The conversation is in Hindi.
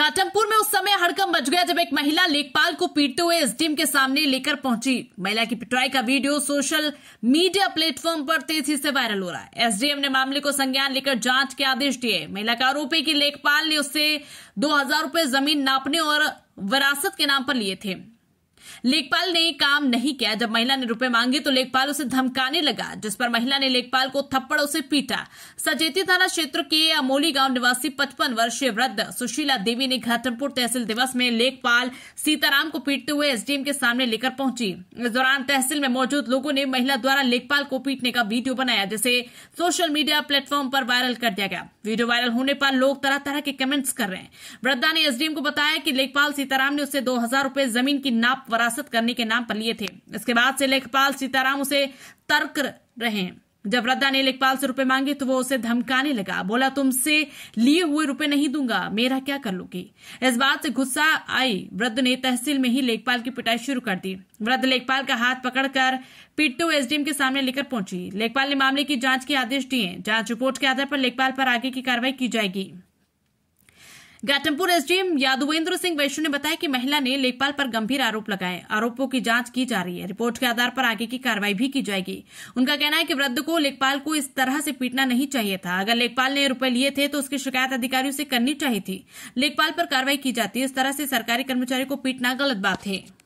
घाटमपुर में उस समय हड़कम मच गया जब एक महिला लेखपाल को पीटते हुए एसडीएम के सामने लेकर पहुंची महिला की पिटाई का वीडियो सोशल मीडिया प्लेटफॉर्म पर तेजी से वायरल हो रहा है एसडीएम ने मामले को संज्ञान लेकर जांच के आदेश दिए महिला का आरोप है कि लेखपाल ने उससे दो हजार रूपये जमीन नापने और विरासत के नाम पर लिए थे लेखपाल ने काम नहीं किया जब महिला ने रुपए मांगे तो लेखपाल उसे धमकाने लगा जिस पर महिला ने लेखपाल को थप्पड़ से पीटा सचेती थाना क्षेत्र के अमोली गांव निवासी पचपन वर्षीय वृद्ध सुशीला देवी ने घाटमपुर तहसील दिवस में लेखपाल सीताराम को पीटते हुए एसडीएम के सामने लेकर पहुंची इस दौरान तहसील में मौजूद लोगों ने महिला द्वारा लेखपाल को पीटने का वीडियो बनाया जिसे सोशल मीडिया प्लेटफॉर्म पर वायरल कर दिया गया वीडियो वायरल होने पर लोग तरह तरह के कमेंट्स कर रहे हैं वृद्धा ने एसडीएम को बताया कि लेखपाल सीताराम ने उसे दो हजार जमीन की नाप वरासत करने के नाम पर लिए थे इसके बाद से लेखपाल सीताराम उसे तर्क रहे जब रद्दा ने लेखपाल से रुपए मांगे तो वो उसे धमकाने लगा बोला तुमसे लिए हुए रुपए नहीं दूंगा मेरा क्या कर लोगे इस बात से गुस्सा आई वृद्ध ने तहसील में ही लेखपाल की पिटाई शुरू कर दी वृद्ध लेखपाल का हाथ पकड़कर पिट्टू एसडीएम के सामने लेकर पहुंची लेखपाल ने मामले की जांच के आदेश दिए जांच रिपोर्ट के आधार पर लेखपाल पर आगे की कार्रवाई की जाएगी गाटमपुर एसडीएम यादवेंद्र सिंह वैश्य ने बताया कि महिला ने लेखपाल पर गंभीर आरोप लगाए आरोपों की जांच की जा रही है रिपोर्ट के आधार पर आगे की कार्रवाई भी की जाएगी उनका कहना है कि वृद्ध को लेखपाल को इस तरह से पीटना नहीं चाहिए था अगर लेखपाल ने रुपए लिए थे तो उसकी शिकायत अधिकारियों से करनी चाहिए थी लेखपाल पर कार्रवाई की जाती है इस तरह से सरकारी कर्मचारी को पीटना गलत बात है